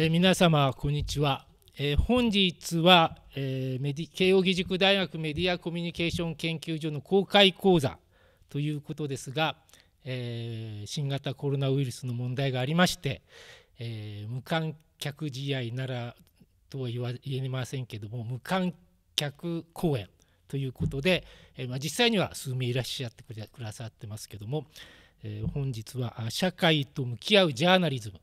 え皆様こんにちは、え本日は、えメディ慶應義塾大学メディアコミュニケーション研究所の公開講座ということですが、え新型コロナウイルスの問題がありまして、え無観客試合ならとは言わ言えませんけども無観客公演ということで、えまあ、実際には数名いらっしゃってくださってますけども、え本日は「社会と向き合うジャーナリズム」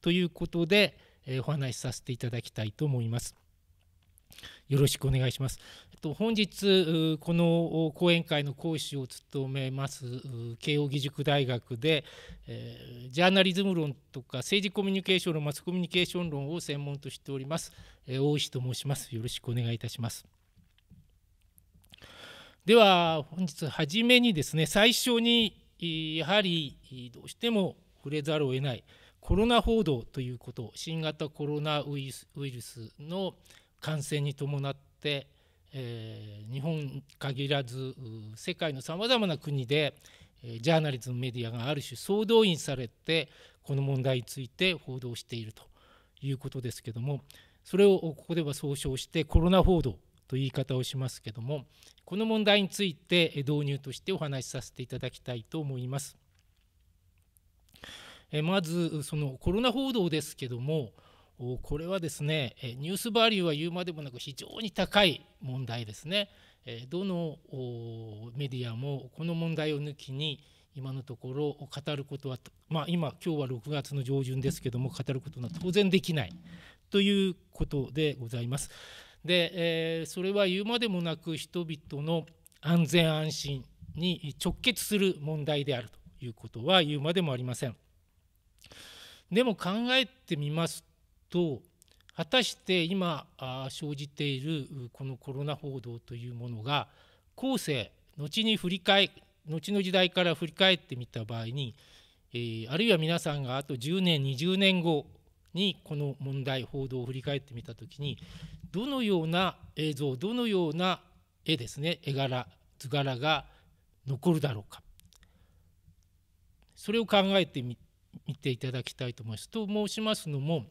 ということで、えお話しさせていただきたいと思います。よろしくお願いします。えっと、本日この講演会の講師を務めます慶應義塾大学で、えー、ジャーナリズム論とか政治コミュニケーション論マスコミュニケーション論を専門としております、えー、大石と申します。よろしくお願いいたします。では本日初めにですね最初にやはりどうしても触れざるを得ないコロナ報道ということ新型コロナウイルスの感染に伴って、えー、日本限らず世界のさまざまな国でジャーナリズムメディアがある種総動員されてこの問題について報道しているということですけどもそれをここでは総称してコロナ報道という言い方をしますけどもこの問題について導入としてお話しさせていただきたいと思います。えまずそのコロナ報道ですけどもこれはですねニュースバリューは言うまでもなく非常に高い問題ですねどのメディアもこの問題を抜きに今のところ語ることはまあ今今日は6月の上旬ですけども語ることは当然できないということでございます。で、えそれは言うまでもなく人々の安全安心に直結する問題であるということは言うまでもありません。でも考えてみますと果たして今生じているこのコロナ報道というものが後世後に振り返後の時代から振り返ってみた場合に、えー、あるいは皆さんがあと10年20年後にこの問題報道を振り返ってみた時にどのような映像どのような絵ですね絵柄図柄が残るだろうかそれを考えてみ見ていただきたいと思います。と申しますのも、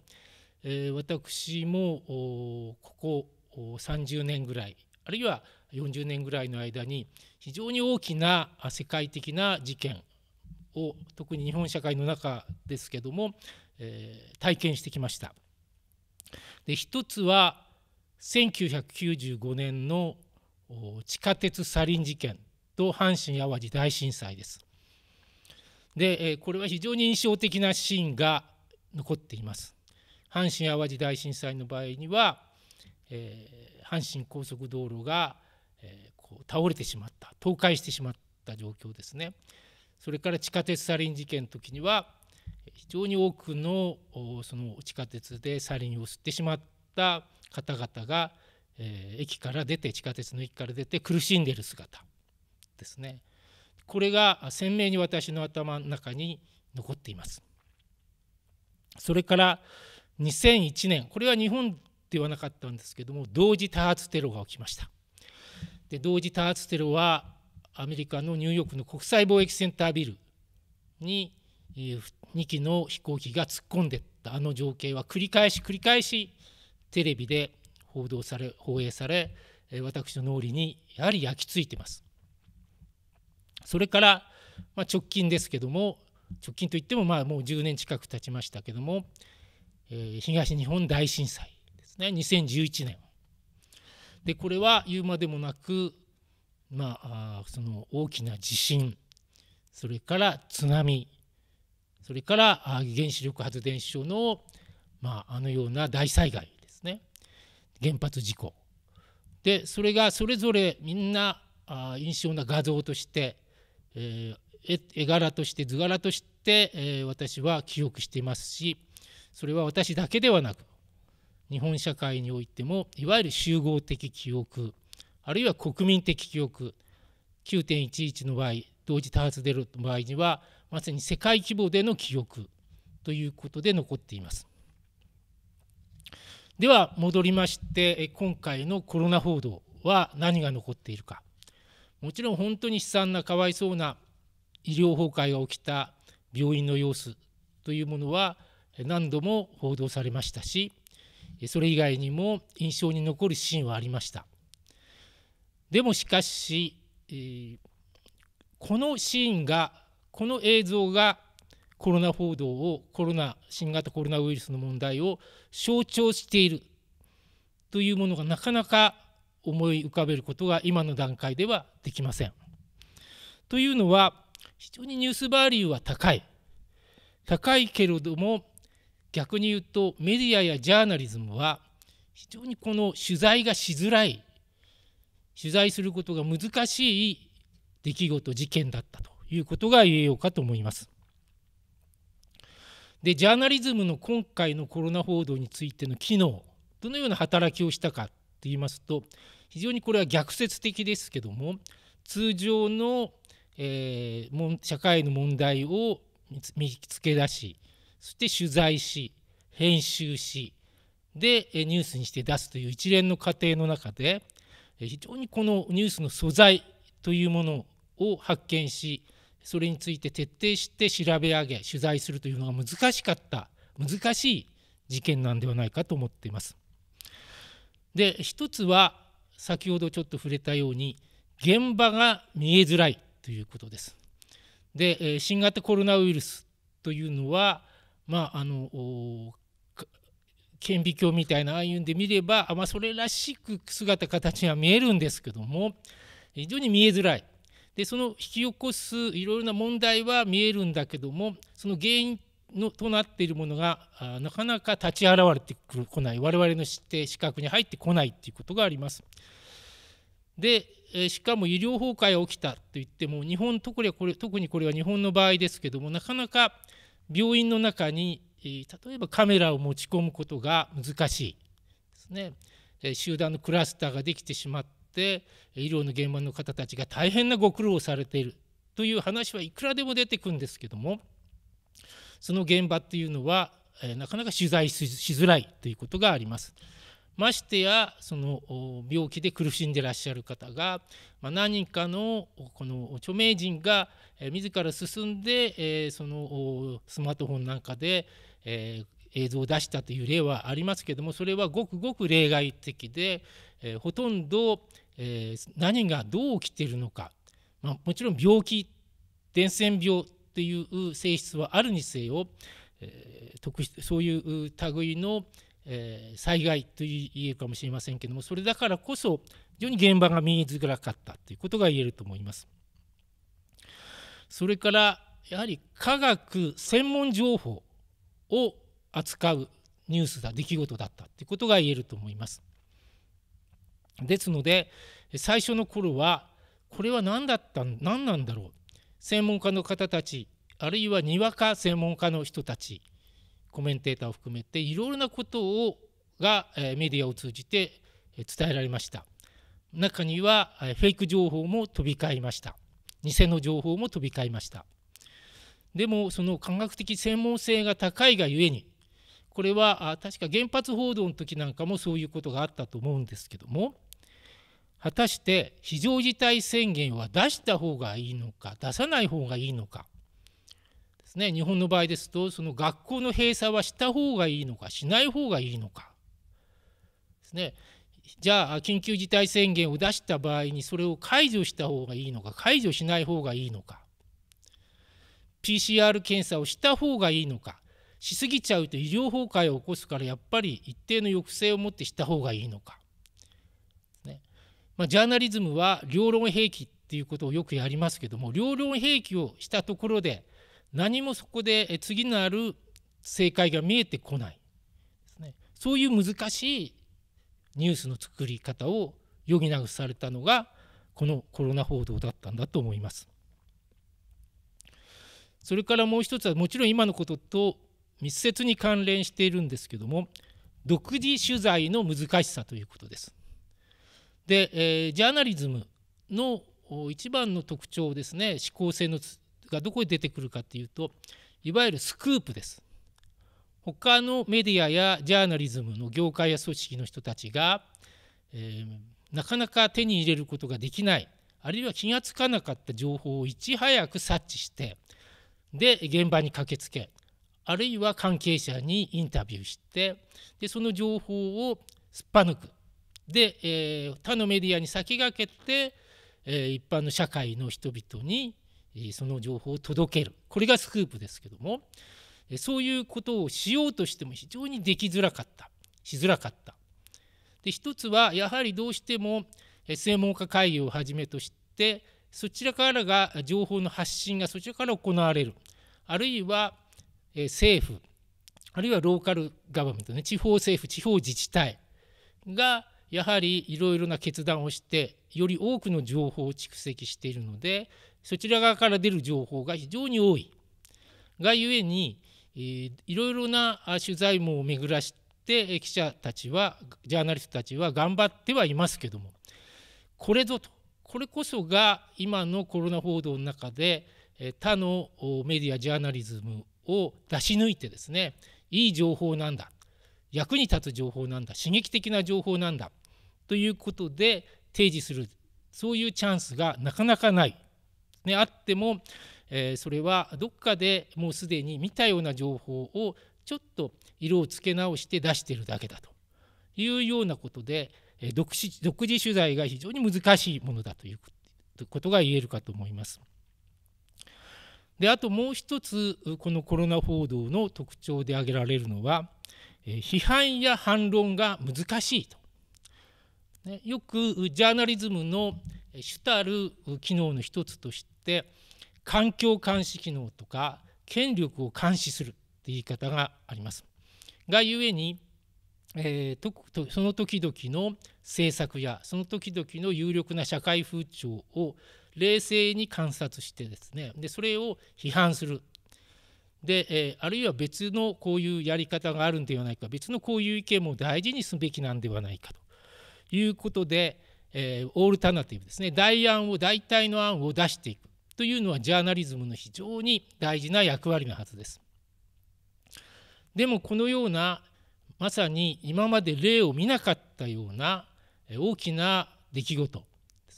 えー、私もここ30年ぐらいあるいは40年ぐらいの間に非常に大きな世界的な事件を特に日本社会の中ですけども、えー、体験してきました。で一つは1995年の地下鉄サリン事件と阪神・淡路大震災です。で、えこれは非常に印象的なシーンが残っています。阪神・淡路大震災の場合には、えー、阪神高速道路が、えー、こう倒れてしまった倒壊してしまった状況ですね。それから地下鉄サリン事件の時には非常に多くのその地下鉄でサリンを吸ってしまった方々が、えー、駅から出て地下鉄の駅から出て苦しんでいる姿ですね。これが鮮明に私の頭の中に残っていますそれから2001年これは日本ではなかったんですけども同時多発テロが起きましたで同時多発テロはアメリカのニューヨークの国際貿易センタービルに2機の飛行機が突っ込んでったあの情景は繰り返し繰り返しテレビで報道され放映され私の脳裏にやはり焼き付いてますそれから、まあ、直近ですけども直近といってもまあもう10年近く経ちましたけども、えー、東日本大震災ですね2011年でこれは言うまでもなく、まあ、その大きな地震それから津波それから原子力発電所の、まあ、あのような大災害ですね原発事故でそれがそれぞれみんな印象な画像としてえー、絵柄として図柄として、えー、私は記憶していますしそれは私だけではなく日本社会においてもいわゆる集合的記憶あるいは国民的記憶9.11の場合同時多発でる場合にはまさに世界規模での記憶ということで残っています。では戻りまして今回のコロナ報道は何が残っているかもちろん本当に悲惨なかわいそうな医療崩壊が起きた病院の様子というものは何度も報道されましたしそれ以外にも印象に残るシーンはありましたでもしかし、このシーンがこの映像がコロナ報道をコロナ新型コロナウイルスの問題を象徴しているというものがなかなか思い浮かべることが今の段階ではできません。というのは非常にニュースバリューは高い高いけれども逆に言うとメディアやジャーナリズムは非常にこの取材がしづらい取材することが難しい出来事事件だったということが言えようかと思います。でジャーナリズムの今回のコロナ報道についての機能どのような働きをしたかと言いますと非常にこれは逆説的ですけども通常の、えー、社会の問題を見つけ出しそして取材し編集しでニュースにして出すという一連の過程の中で非常にこのニュースの素材というものを発見しそれについて徹底して調べ上げ取材するというのが難しかった難しい事件なんではないかと思っています。で一つは先ほどちょっと触れたように現場が見えづらいということです。で新型コロナウイルスというのは、まあ、あの顕微鏡みたいなああいうんで見れば、まあ、それらしく姿形が見えるんですけども非常に見えづらいでその引き起こすいろいろな問題は見えるんだけどもその原因のとなっているものがなかなか立ち現れてこない我々の知って視覚に入ってこないということがあります。でしかも医療崩壊が起きたといっても日本特にこれ特にこれは日本の場合ですけどもなかなか病院の中に例えばカメラを持ち込むことが難しいですね集団のクラスターができてしまって医療の現場の方たちが大変なご苦労をされているという話はいくらでも出てくるんですけどもその現場っていうのはなかなか取材しづらいということがあります。ましてやその病気で苦しんでらっしゃる方が、まあ、何人かのこの著名人が自ら進んでそのスマートフォンなんかで映像を出したという例はありますけどもそれはごくごく例外的でほとんど何がどう起きているのか、まあ、もちろん病気伝染病っていう性質はあるにせよ、えー、そういう類の、えー、災害と言えるかもしれませんけどもそれだからこそ非常に現場が見えづらかったということが言えると思います。それからやはり科学専門情報を扱うニュースだ出来事だったということが言えると思います。ですので最初の頃はこれは何だった何なんだろう専門家の方たちあるいはにわか専門家の人たちコメンテーターを含めていろいろなことをがメディアを通じて伝えられました中にはフェイク情報も飛び交いました偽の情報も飛び交いましたでもその科学的専門性が高いがゆえにこれは確か原発報道の時なんかもそういうことがあったと思うんですけども果たして非常事態宣言は出した方がいいのか出さない方がいいのかですね日本の場合ですとその学校の閉鎖はした方がいいのかしない方がいいのかですねじゃあ緊急事態宣言を出した場合にそれを解除した方がいいのか解除しない方がいいのか PCR 検査をした方がいいのかしすぎちゃうと医療崩壊を起こすからやっぱり一定の抑制を持ってした方がいいのかまあ、ジャーナリズムは両論兵器っていうことをよくやりますけども両論兵器をしたところで何もそこで次のある正解が見えてこないですねそういう難しいニュースの作り方を余儀なくされたのがこのコロナ報道だったんだと思います。それからもう一つはもちろん今のことと密接に関連しているんですけども独自取材の難しさということです。で、えー、ジャーナリズムの一番の特徴ですね思考性のがどこで出てくるかっていうといわゆるスクープです他のメディアやジャーナリズムの業界や組織の人たちが、えー、なかなか手に入れることができないあるいは気が付かなかった情報をいち早く察知してで現場に駆けつけあるいは関係者にインタビューしてでその情報をすっぱ抜くで、えー、他のメディアに先駆けて、えー、一般の社会の人々に、その情報を届けるこれがスクープですけども、えそういうことをしようとしても非常にできづらかったしづらかった。で一つはやはりどうしても専門家会議をはじめとしてそちらからが情報の発信がそちらから行われるあるいは政府あるいはローカルガバメントね地方政府地方自治体がやはりいろいろな決断をしてより多くの情報を蓄積しているのでそちら側から出る情報が非常に多いがゆえにいろいろな取材網を巡らして記者たちはジャーナリストたちは頑張ってはいますけどもこれぞとこれこそが今のコロナ報道の中で他のメディアジャーナリズムを出し抜いてですねいい情報なんだ役に立つ情報なんだ刺激的な情報なんだということで提示するそういうチャンスがなかなかない。ね、あっても、えー、それはどっかでもうすでに見たような情報をちょっと色を付け直して出してるだけだというようなことで、えー、独自独自取材が非常に難しいものだということが言えるかと思います。であともう一つこのコロナ報道の特徴で挙げられるのは批判や反論が難しいと。ね、よくジャーナリズムの主たる機能の一つとして環境監視機能とか権力を監視するって言い方があります。がゆえに、えー、その時々の政策やその時々の有力な社会風潮を冷静に観察してですねでそれを批判するで、えあるいは別のこういうやり方があるんではないか別のこういう意見も大事にすべきなんではないかということで、えオールタナティブですね代案を代替の案を出していくというのはジャーナリズムの非常に大事な役割のはずです。でもこのようなまさに今まで例を見なかったような大きな出来事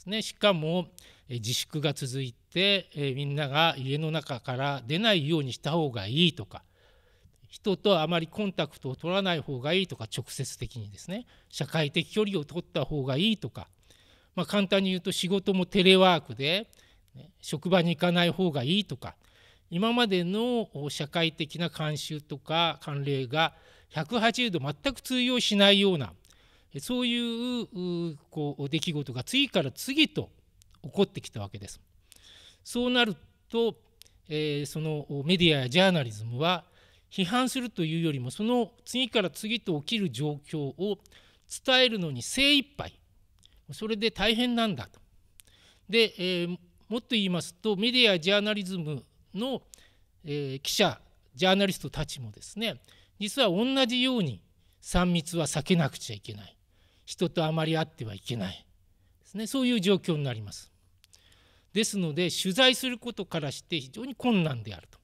ですねしかも自粛が続いてみんなが家の中から出ないようにした方がいいとか人とあまりコンタクトを取らない方がいいとか直接的にですね社会的距離を取った方がいいとか、まあ、簡単に言うと仕事もテレワークで職場に行かない方がいいとか今までの社会的な慣習とか慣例が180度全く通用しないようなそういうこう出来事が次から次と起こってきたわけです。そうなると、えー、そのメディアやジャーナリズムは批判するというよりもその次から次と起きる状況を伝えるのに精一杯それで大変なんだと。で、えー、もっと言いますとメディアジャーナリズムの、えー、記者ジャーナリストたちもですね実は同じように3密は避けなくちゃいけない人とあまり会ってはいけないですねそういう状況になりますですので取材することからして非常に困難であると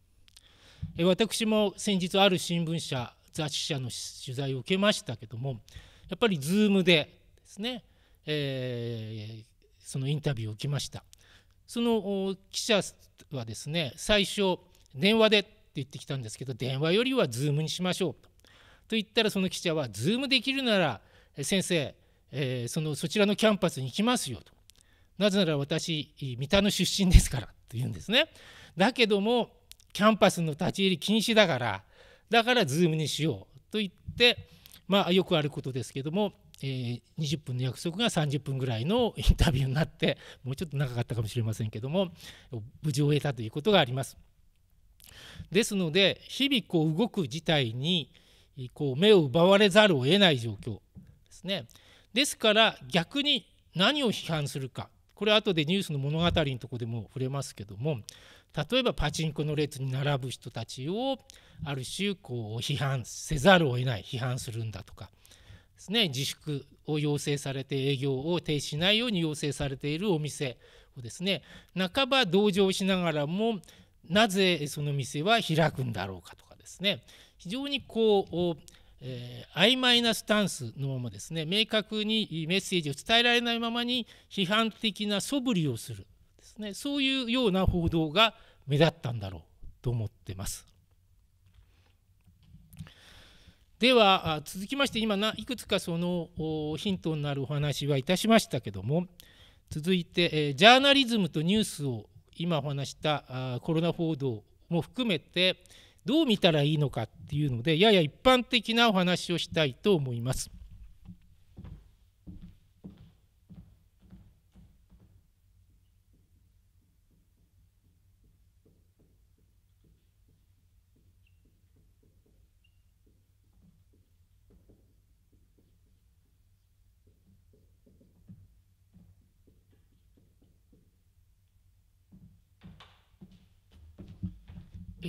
私も先日ある新聞社雑誌社の取材を受けましたけどもやっぱり Zoom でですね、えー、そのインタビューを受けましたその記者はですね最初電話でって言ってきたんですけど電話よりは Zoom にしましょうと言ったらその記者は Zoom できるなら先生、えー、そのそちらのキャンパスに行きますよと。なぜなら私三田の出身ですからと言うんですね。だけどもキャンパスの立ち入り禁止だからだから Zoom にしようと言って、まあ、よくあることですけども、えー、20分の約束が30分ぐらいのインタビューになってもうちょっと長かったかもしれませんけども無事終えたということがあります。ですので日々こう動く事態にこう目を奪われざるを得ない状況ですね。ですから逆に何を批判するかこれ後でニュースの物語のとこでも触れますけども例えばパチンコの列に並ぶ人たちをある種こう批判せざるを得ない批判するんだとかですね自粛を要請されて営業を停止しないように要請されているお店をですね半ば同情しながらもなぜその店は開くんだろうかとかですね非常にこうえー、曖昧なスタンスのままですね明確にメッセージを伝えられないままに批判的な素振りをするですねそういうような報道が目立ったんだろうと思ってます。では続きまして今いくつかそのヒントになるお話はいたしましたけども続いてジャーナリズムとニュースを今お話したコロナ報道も含めてどう見たらいいのかっていうのでやや一般的なお話をしたいと思います。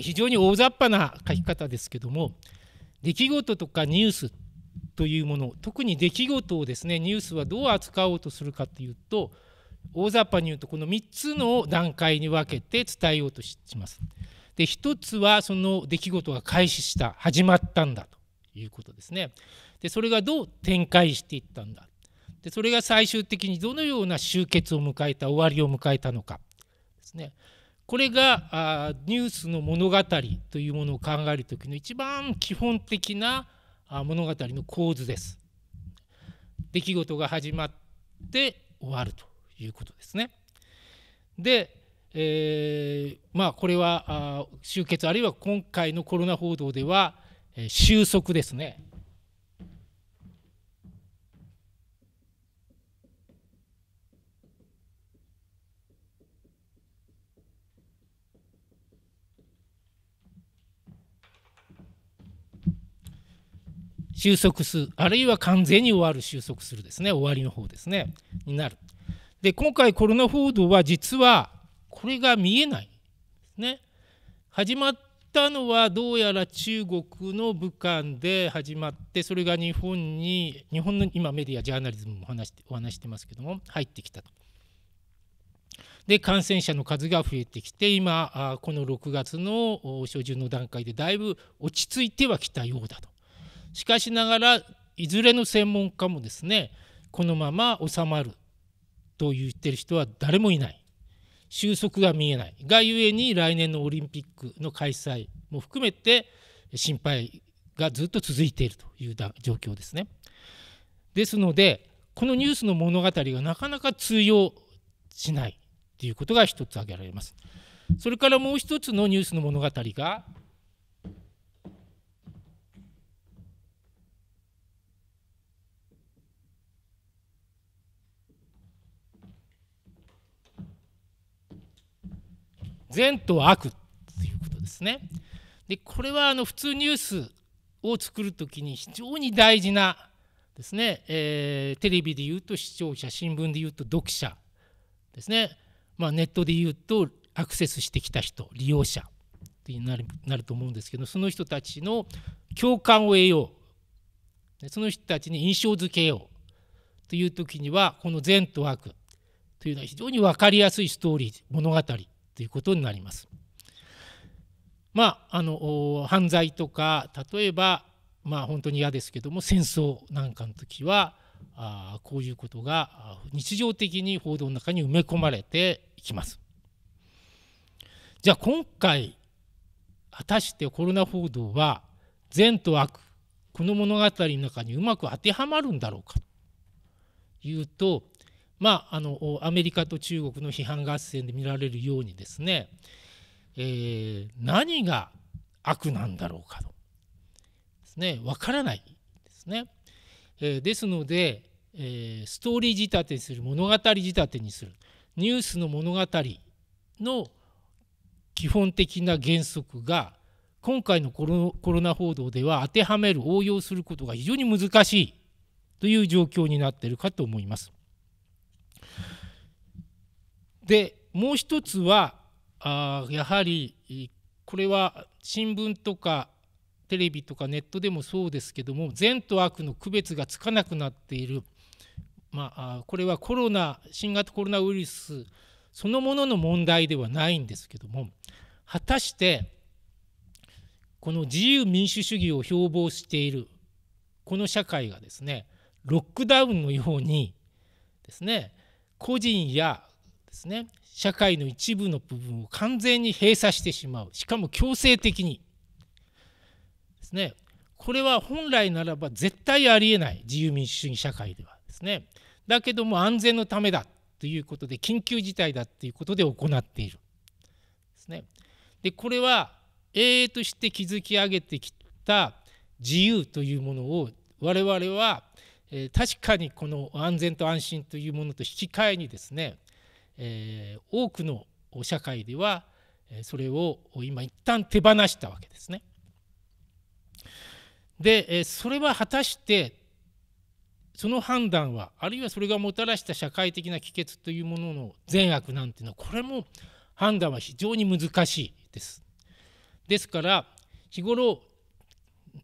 非常に大雑把な書き方ですけども出来事とかニュースというもの特に出来事をですねニュースはどう扱おうとするかというと大雑把に言うとこの3つの段階に分けて伝えようとします。で1つはその出来事が開始した始まったんだということですね。でそれがどう展開していったんだでそれが最終的にどのような終結を迎えた終わりを迎えたのかですね。これがあニュースの物語というものを考える時の一番基本的な物語の構図です。出来事が始まって終わるということですね。で、えー、まあこれは終結あるいは今回のコロナ報道では、えー、収束ですね収束するあるいは完全に終わる収束するですね終わりの方ですねになるで今回コロナ報道は実はこれが見えないね始まったのはどうやら中国の武漢で始まってそれが日本に日本の今メディアジャーナリズムも話してお話してますけども入ってきたと。で感染者の数が増えてきて今この6月の初旬の段階でだいぶ落ち着いてはきたようだと。しかしながらいずれの専門家もですねこのまま収まると言ってる人は誰もいない収束が見えないがゆえに来年のオリンピックの開催も含めて心配がずっと続いているという状況ですね。ですのでこのニュースの物語がなかなか通用しないということが一つ挙げられます。それからもう一つのニュースの物語が善と悪ということですね。でこれはあの普通ニュースを作る時に非常に大事なですね、えー、テレビでいうと視聴者新聞でいうと読者ですね、まあ、ネットでいうとアクセスしてきた人利用者になるなると思うんですけどその人たちの共感を得ようその人たちに印象づけようという時にはこの善と悪というのは非常に分かりやすいストーリー物語ということになります。まあ、あの犯罪とか例えば、まあ、本当に嫌ですけども戦争なんかの時はあこういうことが日常的に報道の中に埋め込まれていきます。じゃあ今回果たしてコロナ報道は善と悪この物語の中にうまく当てはまるんだろうかというとまあ、あのアメリカと中国の批判合戦で見られるようにですね、えー、何が悪なんだろうかとですね分からないですね。えー、ですので、えー、ストーリー仕立てにする物語仕立てにするニュースの物語の基本的な原則が今回のコロナ報道では当てはめる応用することが非常に難しいという状況になっているかと思います。でもう一つはあやはりこれは新聞とかテレビとかネットでもそうですけども善と悪の区別がつかなくなっている、まあ、これはコロナ新型コロナウイルスそのものの問題ではないんですけども果たしてこの自由民主主義を標榜しているこの社会がですねロックダウンのようにですね個人やですね社会の一部の部分を完全に閉鎖してしまうしかも強制的にですねこれは本来ならば絶対ありえない自由民主主義社会ではですねだけども安全のためだということで緊急事態だということで行っているですねでこれは永遠として築き上げてきた自由というものを我々は確かにこの安全と安心というものと引き換えにですねえー、多くの社会ではそれを今一旦手放したわけですね。でそれは果たしてその判断はあるいはそれがもたらした社会的な帰結というものの善悪なんていうのはこれも判断は非常に難しいです。ですから日頃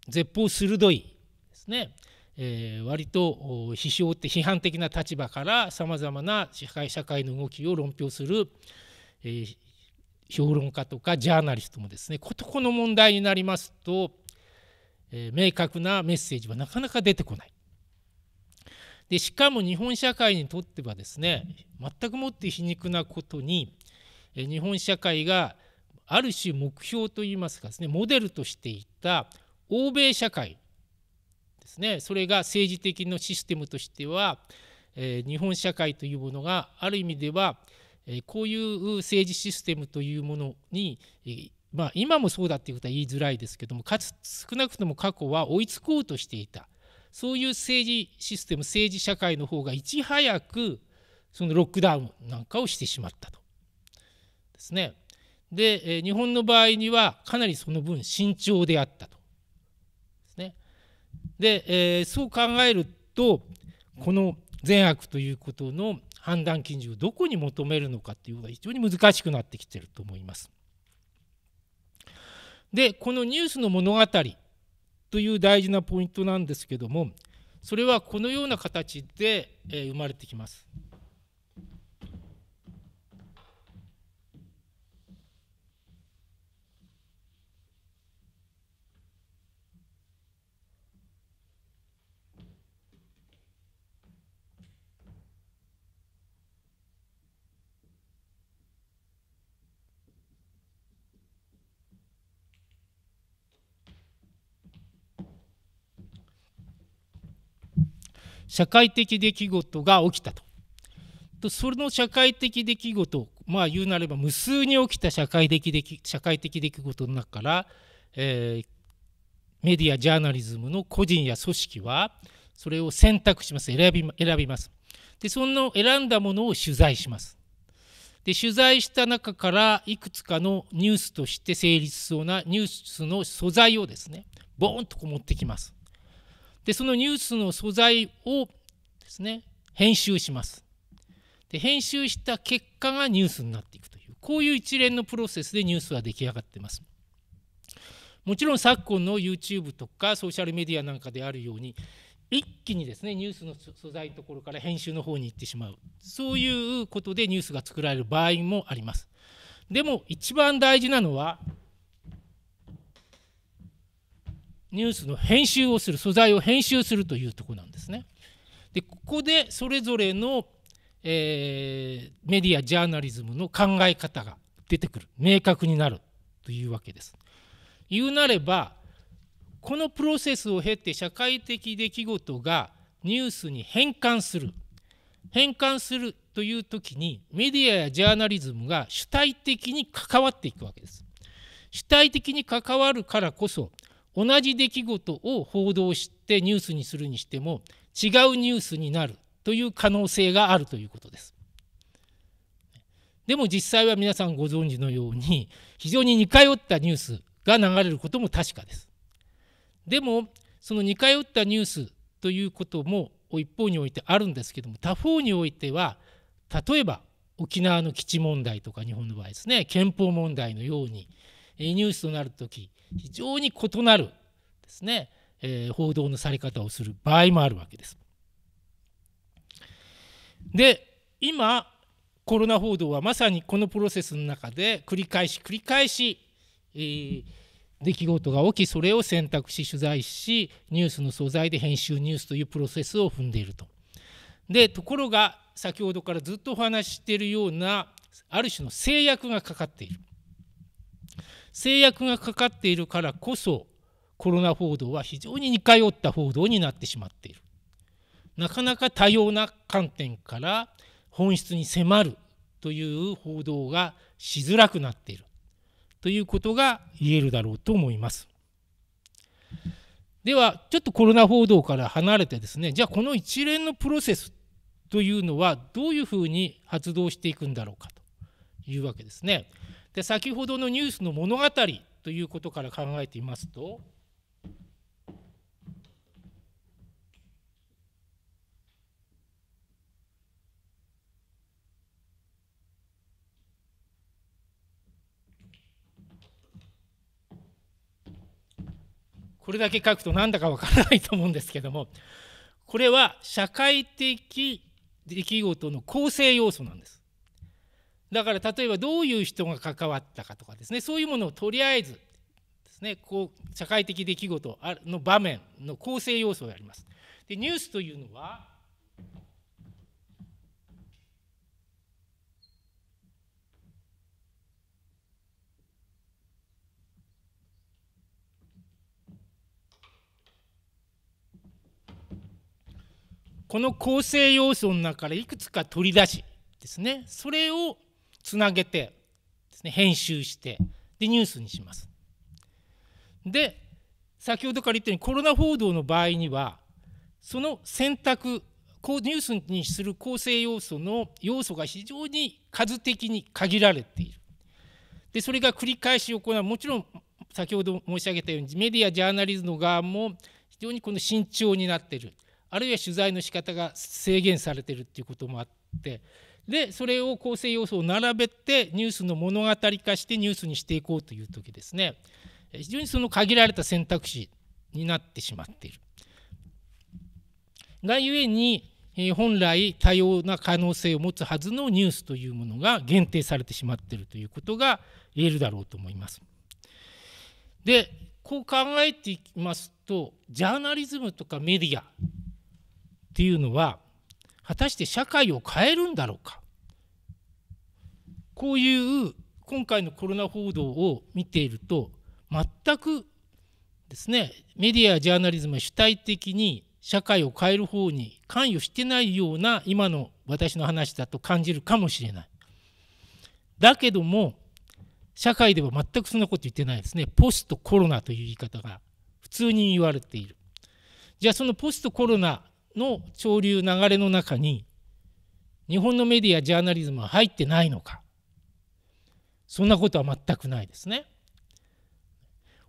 絶望鋭いですねえー、割と批評って批判的な立場からさまざまな社会社会の動きを論評する、えー、評論家とかジャーナリストもですねことこの問題になりますと、えー、明確なメッセージはなかなか出てこない。でしかも日本社会にとってはですね全くもって皮肉なことに日本社会がある種目標といいますかですねモデルとしていた欧米社会ですねそれが政治的なシステムとしては、え日本社会というものがある意味では、えこういう政治システムというものに、まあ、今もそうだっていうことは言いづらいですけどもかつ少なくとも過去は追いつこうとしていたそういう政治システム政治社会の方がいち早くそのロックダウンなんかをしてしまったと。ですね。で日本の場合にはかなりその分慎重であったと。で、えー、そう考えるとこの善悪ということの判断基準をどこに求めるのかというのが非常に難しくなってきてると思います。でこのニュースの物語という大事なポイントなんですけどもそれはこのような形で生まれてきます。社会的出来事が起きたと。とその社会的出来事まあ言うなれば無数に起きた社会的出来社会的出来事の中から、えー、メディアジャーナリズムの個人や組織はそれを選択します選び選びますでその選んだものを取材しますで取材した中からいくつかのニュースとして成立しそうなニュースの素材をですねボーンとこう持ってきますでそのニュースの素材をですね編集しますで編集した結果がニュースになっていくというこういう一連のプロセスでニュースは出来上がってますもちろん昨今の YouTube とかソーシャルメディアなんかであるように一気にですねニュースの素材のところから編集の方に行ってしまうそういうことでニュースが作られる場合もありますでも一番大事なのはニュースの編集をする素材を編集するというとこなんですね。でここでそれぞれの、えー、メディアジャーナリズムの考え方が出てくる明確になるというわけです。言うなればこのプロセスを経て社会的出来事がニュースに変換する変換するという時にメディアやジャーナリズムが主体的に関わっていくわけです。主体的に関わるからこそ同じ出来事を報道してニュースにするにしても違うニュースになるという可能性があるということです。でも実際は皆さんご存知のように非常に似通ったニュースが流れることも確かです。でもその似通ったニュースということも一方においてあるんですけども他方においては例えば沖縄の基地問題とか日本の場合ですね憲法問題のようにニュースとなる時非常に異なるですね、えー、報道のされ方をする場合もあるわけです。で今コロナ報道はまさにこのプロセスの中で繰り返し繰り返し、えー、出来事が起きそれを選択し取材しニュースの素材で編集ニュースというプロセスを踏んでいると。でところが先ほどからずっとお話ししているようなある種の制約がかかっている。制約がかかっているからこそコロナ報道は非常に似通った報道になってしまっているなかなか多様な観点から本質に迫るという報道がしづらくなっているということが言えるだろうと思いますではちょっとコロナ報道から離れてですねじゃあこの一連のプロセスというのはどういうふうに発動していくんだろうかというわけですね。で先ほどのニュースの物語ということから考えてみますとこれだけ書くとなんだかわからないと思うんですけどもこれは社会的出来事の構成要素なんです。だから例えばどういう人が関わったかとかですねそういうものをとりあえずですねこう社会的出来事の場面の構成要素があります。でニュースというのはこの構成要素の中からいくつか取り出しですねそれをつなげてですね編集してでニュースにします。で先ほどから言ったようにコロナ報道の場合にはその選択こうニュースにする構成要素の要素が非常に数的に限られている。でそれが繰り返し行うもちろん先ほど申し上げたようにメディアジャーナリズムの側も非常にこの慎重になっているあるいは取材の仕方が制限されているということもあってでそれを構成要素を並べてニュースの物語化してニュースにしていこうという時ですね非常にその限られた選択肢になってしまっている。がゆえに本来多様な可能性を持つはずのニュースというものが限定されてしまっているということが言えるだろうと思います。でこう考えていきますとジャーナリズムとかメディアっていうのは果たして社会を変えるんだろうかこういう今回のコロナ報道を見ていると全くですねメディアジャーナリズムは主体的に社会を変える方に関与してないような今の私の話だと感じるかもしれない。だけども社会では全くそんなこと言ってないですね。ポストコロナという言い方が普通に言われている。じゃあそのポストコロナの潮流流れの中に日本のメディアジャーナリズムは入ってないのかそんなことは全くないですね。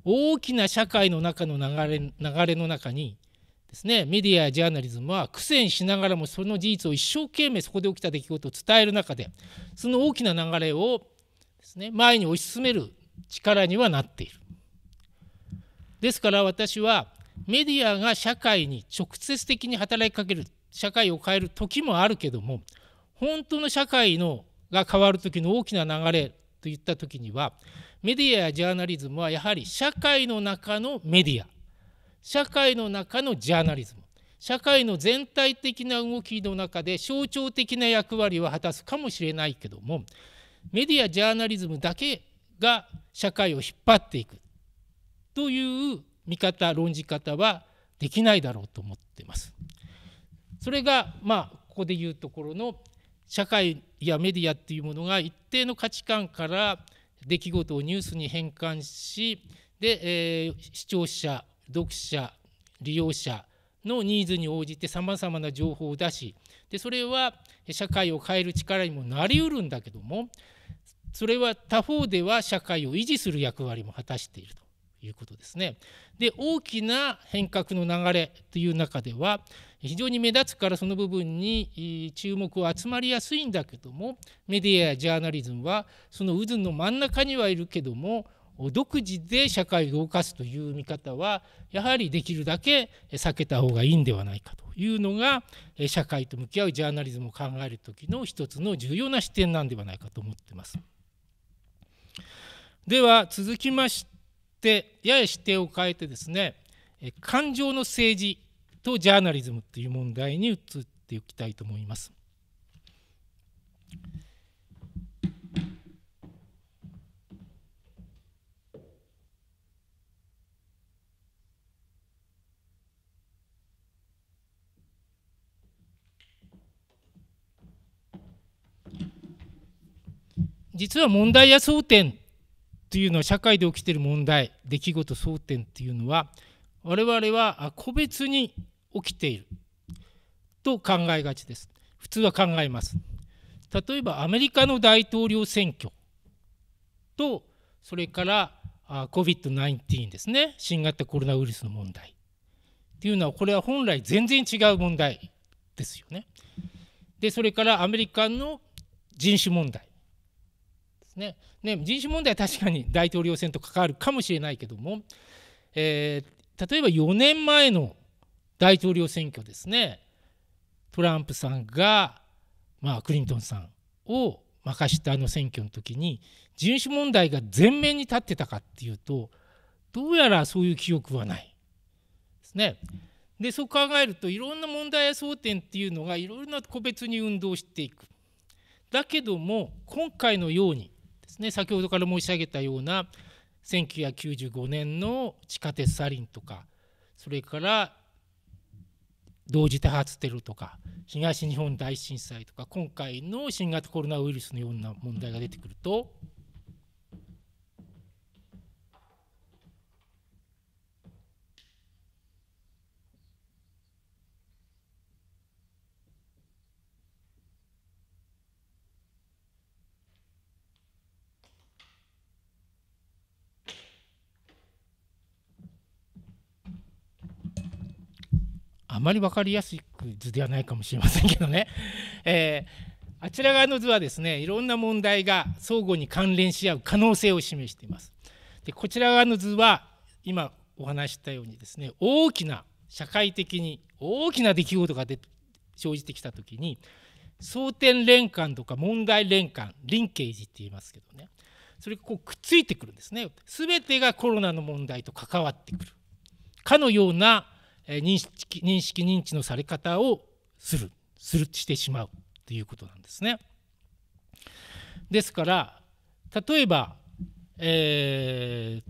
大きな社会の中の流れ流れの中にですねメディアやジャーナリズムは苦戦しながらもその事実を一生懸命そこで起きた出来事を伝える中でその大きな流れをですね前に推し進める力にはなっている。ですから私はメディアが社会に直接的に働きかける社会を変える時もあるけども本当の社会のが変わる時の大きな流れといった時にはメディアやジャーナリズムはやはり社会の中のメディア社会の中のジャーナリズム社会の全体的な動きの中で象徴的な役割を果たすかもしれないけどもメディアジャーナリズムだけが社会を引っ張っていくという見方論じ方はできないだろうと思ってます。それがまあここでいうところの社会やメディアっていうものが一定の価値観から出来事をニュースに変換しで、えー、視聴者読者利用者のニーズに応じてさまざまな情報を出しでそれは社会を変える力にもなりうるんだけどもそれは他方では社会を維持する役割も果たしているということですね。で大きな変革の流れという中では非常に目立つからその部分に注目を集まりやすいんだけどもメディアやジャーナリズムはその渦の真ん中にはいるけども独自で社会を動かすという見方はやはりできるだけ避けた方がいいんではないかというのが社会と向き合うジャーナリズムを考える時の一つの重要な視点なんではないかと思ってます。では続きましててやや指定を変えてですね感情の政治とジャーナリズムという問題に移っていきたいと思います。実は問題や争点というのは社会で起きている問題出来事争点というのは我々は個別に起きていると考えがちです普通は考えます例えばアメリカの大統領選挙とそれから COVID-19 ですね新型コロナウイルスの問題っていうのはこれは本来全然違う問題ですよねでそれからアメリカの人種問題ですね。ね人種問題は確かに大統領選と関わるかもしれないけども、えー、例えば4年前の大統領選挙ですねトランプさんが、まあ、クリントンさんを任したあの選挙の時に人種問題が前面に立ってたかっていうとどうやらそういう記憶はないですね。でそう考えるといろんな問題や争点っていうのがいろいろな個別に運動していく。だけども今回のようにですね先ほどから申し上げたような1995年の地下鉄サリンとかそれから同時多発テロとか東日本大震災とか今回の新型コロナウイルスのような問題が出てくるとあまり分かりやすい図ではないかもしれませんけどね、えー、あちら側の図はですねいろんな問題が相互に関連し合う可能性を示しています。でこちら側の図は今お話したようにですね大きな社会的に大きな出来事がで生じてきた時に争点連関とか問題連関リンケージって言いますけどねそれがこうくっついてくるんですね全てがコロナの問題と関わってくるかのようなえ認識認識認知のされ方をするするしてしまうということなんですね。ですから例えば、え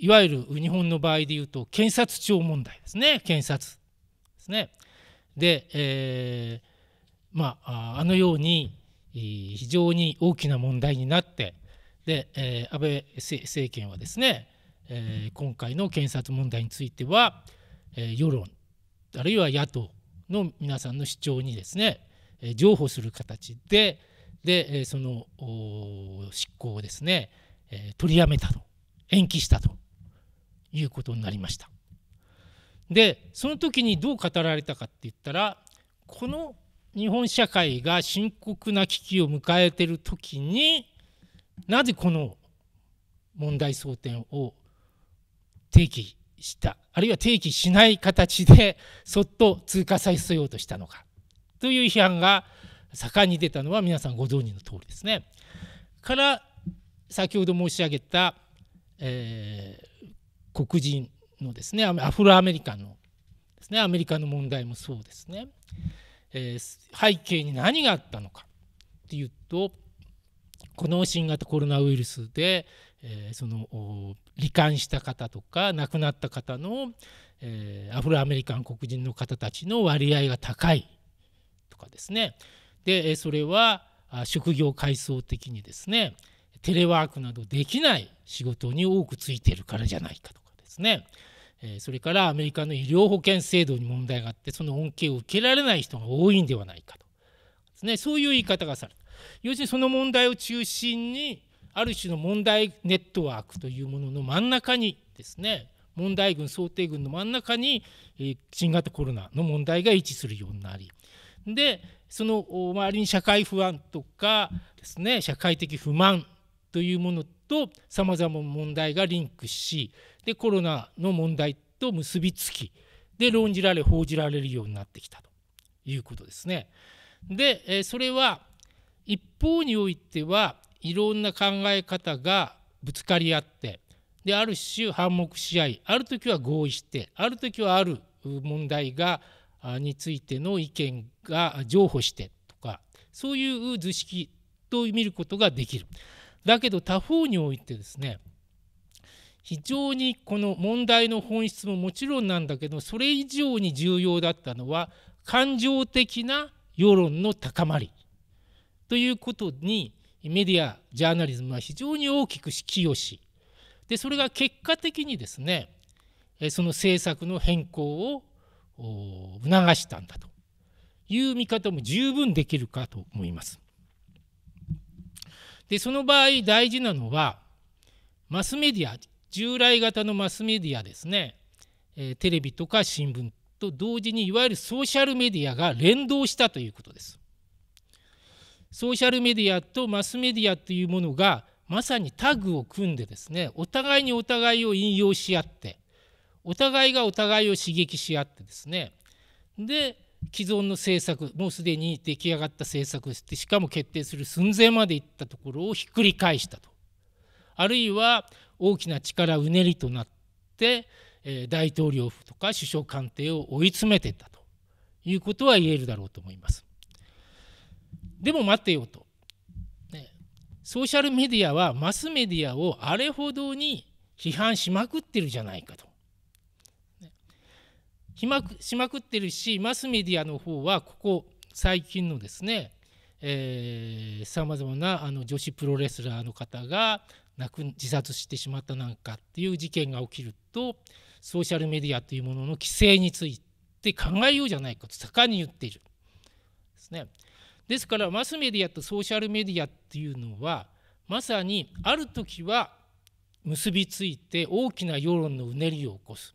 ー、いわゆる日本の場合でいうと検察庁問題ですね検察ですね。で、えー、まあ、あのように非常に大きな問題になってで、えー、安倍政権はですね、えー、今回の検察問題については、え世論あるいは野党の皆さんの主張にですね、え譲歩する形でで、その執行をですね、え取りやめたと延期したということになりました。でその時にどう語られたかって言ったらこの日本社会が深刻な危機を迎えてる時になぜこの問題争点を提起したあるいは提起しない形でそっと通過させようとしたのかという批判が盛んに出たのは皆さんご存知の通りですね。から先ほど申し上げた、えー、黒人のですねアフロアメリカンのですねアメリカの問題もそうですね、えー、背景に何があったのかっていうとこの新型コロナウイルスで、えー、その罹患した方とか亡くなった方の、えー、アフロアメリカン黒人の方たちの割合が高いとかですねでそれは職業階層的にですねテレワークなどできない仕事に多くついてるからじゃないかとかですねそれからアメリカの医療保険制度に問題があってその恩恵を受けられない人が多いんではないかとです、ね、そういう言い方がされる要するにその問題を中心にある種の問題ネットワークというものの真ん中にですね問題群想定群の真ん中に新型コロナの問題が位置するようになりでその周りに社会不安とかですね社会的不満というものとさまざまな問題がリンクしでコロナの問題と結びつきで論じられ報じられるようになってきたということですね。でそれは一方においてはいろんな考え方がぶつかり合ってである種反目し合いある時は合意してある時はある問題がについての意見が譲歩してとかそういう図式と見ることができる。だけど他方においてですね非常にこの問題の本質ももちろんなんだけどそれ以上に重要だったのは感情的な世論の高まりということにメディアジャーナリズムは非常に大きく寄与しでそれが結果的にですねその政策の変更を促したんだという見方も十分できるかと思います。でその場合大事なのはマスメディア従来型のマスメディアですねテレビとか新聞と同時にいわゆるソーシャルメディアが連動したということです。ソーシャルメディアとマスメディアというものがまさにタッグを組んでですねお互いにお互いを引用し合ってお互いがお互いを刺激し合ってですねで既存の政策もうすでに出来上がった政策してしかも決定する寸前までいったところをひっくり返したとあるいは大きな力うねりとなって大統領府とか首相官邸を追い詰めていったということは言えるだろうと思います。でも待てよと、ね、ソーシャルメディアはマスメディアをあれほどに批判しまくってるじゃないかと。ひまくしまくってるしマスメディアの方はここ最近のですねさまざまなあの女子プロレスラーの方が亡く自殺してしまったなんかっていう事件が起きるとソーシャルメディアというものの規制について考えようじゃないかと盛んに言っているですね。ですからマスメディアとソーシャルメディアっていうのはまさにある時は結びついて大きな世論のうねりを起こす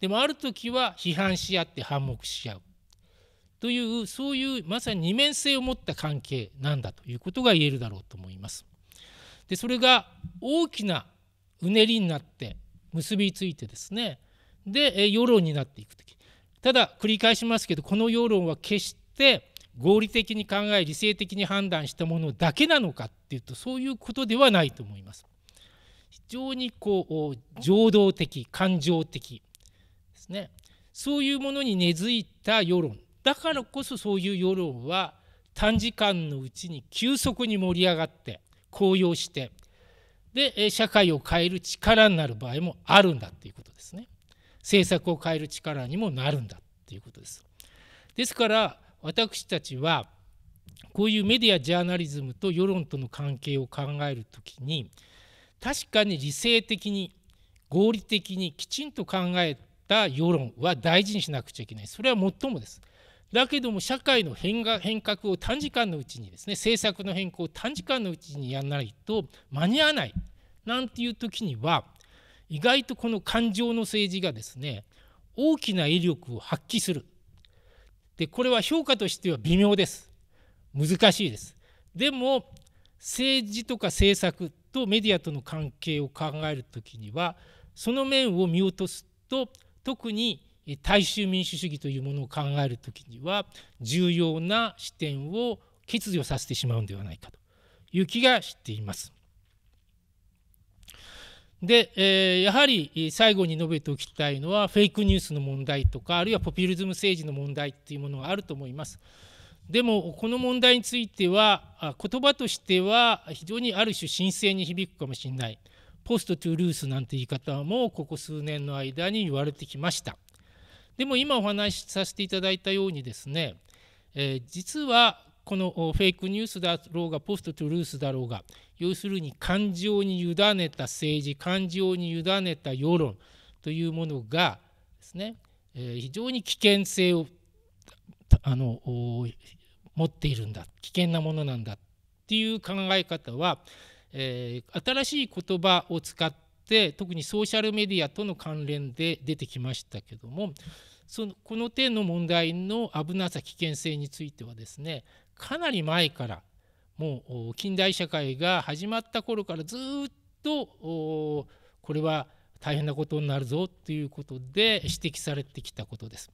でもある時は批判し合って反目し合うというそういうまさに二面性を持った関係なんだということが言えるだろうと思います。でそれが大きなうねりになって結びついてですねで世論になっていく時ただ繰り返しますけどこの世論は決して合理的に考え理性的に判断したものだけなのかっていうとそういうことではないと思います。非常にこう情動的感情的ですねそういうものに根付いた世論だからこそそういう世論は短時間のうちに急速に盛り上がって高揚してで社会を変える力になる場合もあるんだっていうことですね政策を変える力にもなるんだっていうことです。ですから私たちはこういうメディアジャーナリズムと世論との関係を考える時に確かに理性的に合理的にきちんと考えた世論は大事にしなくちゃいけないそれは最もです。だけども社会の変革を短時間のうちにですね政策の変更を短時間のうちにやらないと間に合わないなんていう時には意外とこの感情の政治がですね大きな威力を発揮するでこれは評価としては微妙です難しいですでも政治とか政策とメディアとの関係を考える時にはその面を見落とすと特に大衆民主主義というものを考える時には重要な視点を欠如させてしまうんではないかという気がしています。で、えー、やはり最後に述べておきたいのはフェイクニュースの問題とかあるいはポピュリズム政治の問題っていうものがあると思います。でもこの問題については言葉としては非常にある種神聖に響くかもしれないポスト・トゥ・ルースなんて言い方もここ数年の間に言われてきましたでも今お話しさせていただいたようにですね、えー、実はこのフェイクニュースだろうがポストトゥルースだろうが要するに感情に委ねた政治感情に委ねた世論というものがですね、え非常に危険性をあの持っているんだ危険なものなんだっていう考え方は、え新しい言葉を使って特にソーシャルメディアとの関連で出てきましたけどもそのこの点の問題の危なさ危険性についてはですねかなり前からもう近代社会が始まった頃からずっとこれは大変なことになるぞということで指摘されてきたことです。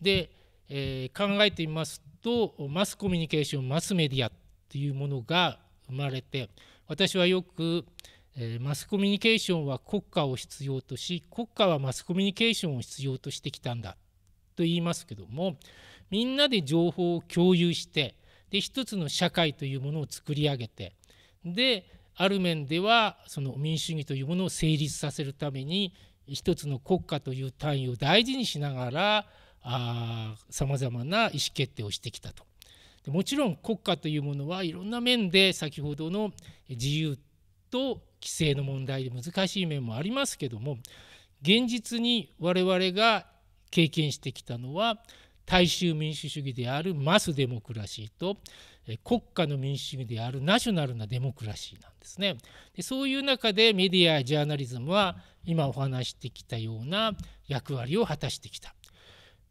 で、えー、考えてみますとマスコミュニケーションマスメディアというものが生まれて私はよく、えー、マスコミュニケーションは国家を必要とし国家はマスコミュニケーションを必要としてきたんだと言いますけどもみんなで情報を共有してで一つの社会というものを作り上げてである面ではその民主主義というものを成立させるために一つの国家という単位を大事にしながらさまざまな意思決定をしてきたと。もちろん国家というものはいろんな面で先ほどの自由と規制の問題で難しい面もありますけども現実に我々が経験してきたのは大衆民主主義であるマスデモクラシーと国家の民主主義であるナショナルなデモクラシーなんですね。でそういう中でメディアやジャーナリズムは今お話してきたような役割を果たしてきた。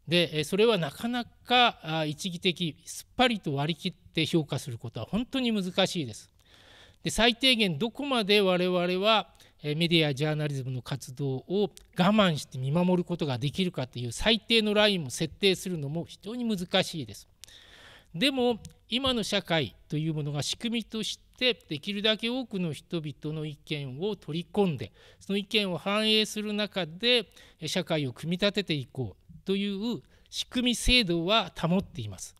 でそれはなかなか一義的すっぱりと割り切って評価することは本当に難しいです。で最低限どこまで我々はメディアジャーナリズムの活動を我慢して見守ることができるかという最低のラインを設定するのも非常に難しいです。でも今の社会というものが仕組みとしてできるだけ多くの人々の意見を取り込んでその意見を反映する中で社会を組み立てていこうという仕組み制度は保っています。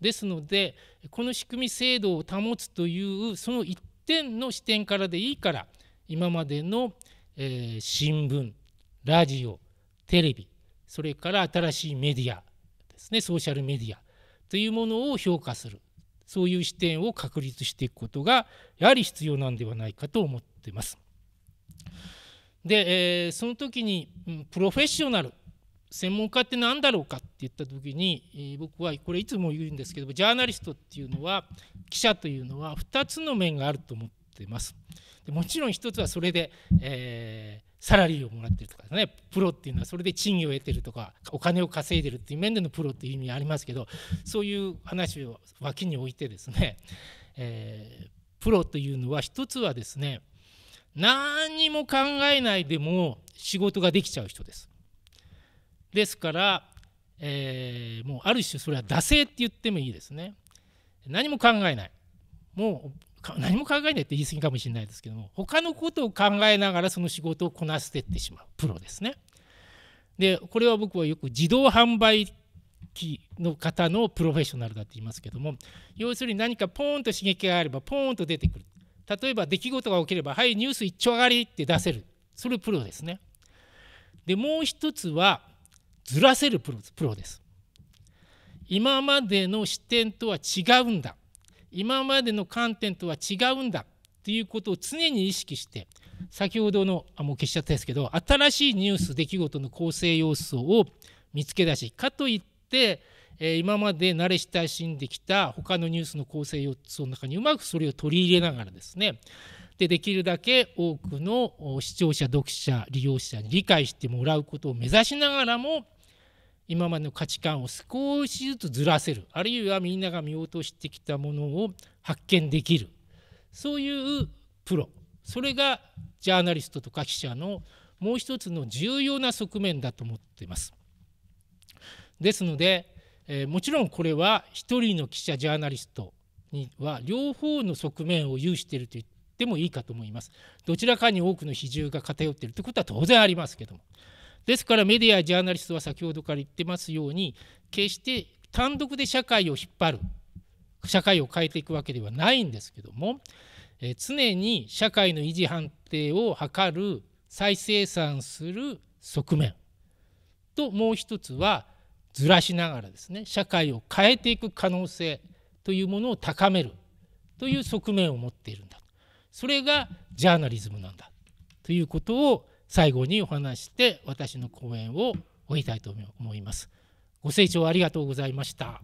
ですのでこの仕組み制度を保つというその一点の視点からでいいから今までの、えー、新聞ラジオテレビそれから新しいメディアですねソーシャルメディアというものを評価するそういう視点を確立していくことがやはり必要なんではないかと思っています。で、えー、その時にプロフェッショナル専門家って何だろうかって言った時に僕はこれいつも言うんですけどジャーナリストっていうのは記者というのは2つの面があると思ってってますでもちろん一つはそれで、えー、サラリーをもらってるとかですねプロっていうのはそれで賃金を得てるとかお金を稼いでるっていう面でのプロっていう意味ありますけどそういう話を脇に置いてですね、えー、プロというのは一つはですね何にも考えないでも仕事ができちゃう人です。ですから、えー、もうある種それは惰性って言ってもいいですね。何も考えない。もう何も考えないって言い過ぎかもしれないですけども他のことを考えながらその仕事をこなしてってしまうプロですね。でこれは僕はよく自動販売機の方のプロフェッショナルだって言いますけども要するに何かポーンと刺激があればポーンと出てくる例えば出来事が起きればはいニュース一丁上がりって出せるそれプロですね。でもう一つはずらせるプロです。今までの視点とは違うんだ今までの観点とは違うんだということを常に意識して先ほどのあもう消しちゃったですけど新しいニュース出来事の構成要素を見つけ出しかといって、えー、今まで慣れ親しんできた他のニュースの構成要素の中にうまくそれを取り入れながらですねでできるだけ多くの視聴者読者利用者に理解してもらうことを目指しながらも今までの価値観を少しずつずらせるあるいはみんなが見落としてきたものを発見できるそういうプロそれがジャーナリストとか記者のもう一つの重要な側面だと思っています。ですので、えー、もちろんこれは一人の記者ジャーナリストには両方の側面を有していると言ってもいいかと思います。どちらかに多くの比重が偏っているということは当然ありますけども。ですからメディアジャーナリストは先ほどから言ってますように決して単独で社会を引っ張る社会を変えていくわけではないんですけども、え常に社会の維持判定を図る再生産する側面ともう一つはずらしながらですね社会を変えていく可能性というものを高めるという側面を持っているんだそれがジャーナリズムなんだということを最後にお話して私の講演を終えたいと思います。ご清聴ありがとうございました。